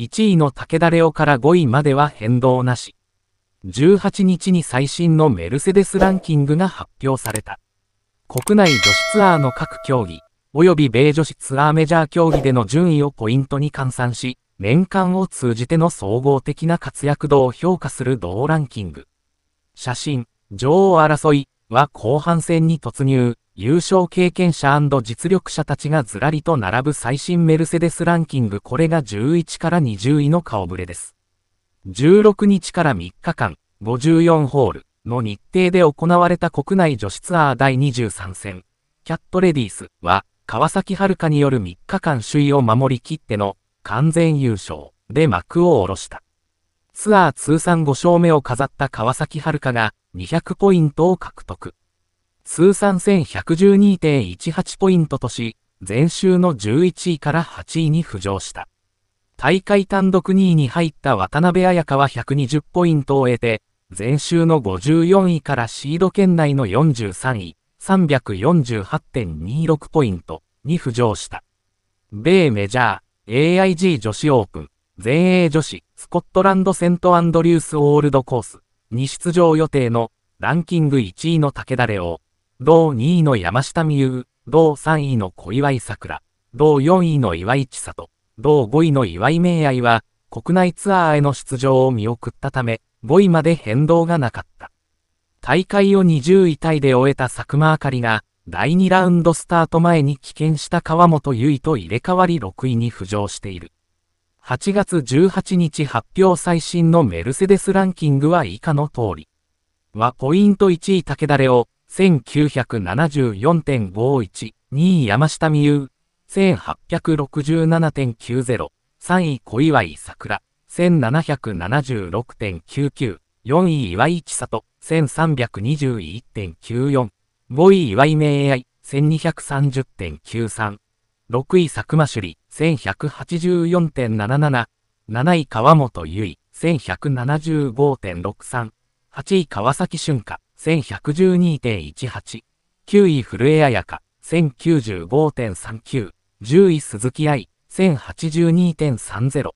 1位の武田レオから5位までは変動なし。18日に最新のメルセデスランキングが発表された。国内女子ツアーの各競技、及び米女子ツアーメジャー競技での順位をポイントに換算し、年間を通じての総合的な活躍度を評価する同ランキング。写真、女王争い、は後半戦に突入、優勝経験者実力者たちがずらりと並ぶ最新メルセデスランキングこれが11から20位の顔ぶれです。16日から3日間、54ホールの日程で行われた国内女子ツアー第23戦、キャットレディースは、川崎遥による3日間首位を守りきっての完全優勝で幕を下ろした。ツアー通算5勝目を飾った川崎春香が200ポイントを獲得。通算1112.18ポイントとし、前週の11位から8位に浮上した。大会単独2位に入った渡辺彩香は120ポイントを得て、前週の54位からシード圏内の43位、348.26ポイントに浮上した。米メジャー、AIG 女子オープン、全英女子、スコットランドセントアンドリュースオールドコースに出場予定のランキング1位の武田レオ、同2位の山下美優、同3位の小祝桜、同4位の岩井千里、同5位の岩井明愛は国内ツアーへの出場を見送ったため、5位まで変動がなかった。大会を20位タイで終えた佐久間あかりが、第2ラウンドスタート前に棄権した川本優衣と入れ替わり6位に浮上している。8月18日発表最新のメルセデスランキングは以下の通り。はポイント1位武田レオ、1974.51、2位山下美優、1867.90、3位小祝桜、1776.99、4位岩井千里、1321.94、5位岩井明愛、1230.93、6位佐久間朱里、1184.77、7位川本結衣、1175.63、8位川崎春夏、1112.18、9位古江彩香、1095.39、10位鈴木愛、1082.30、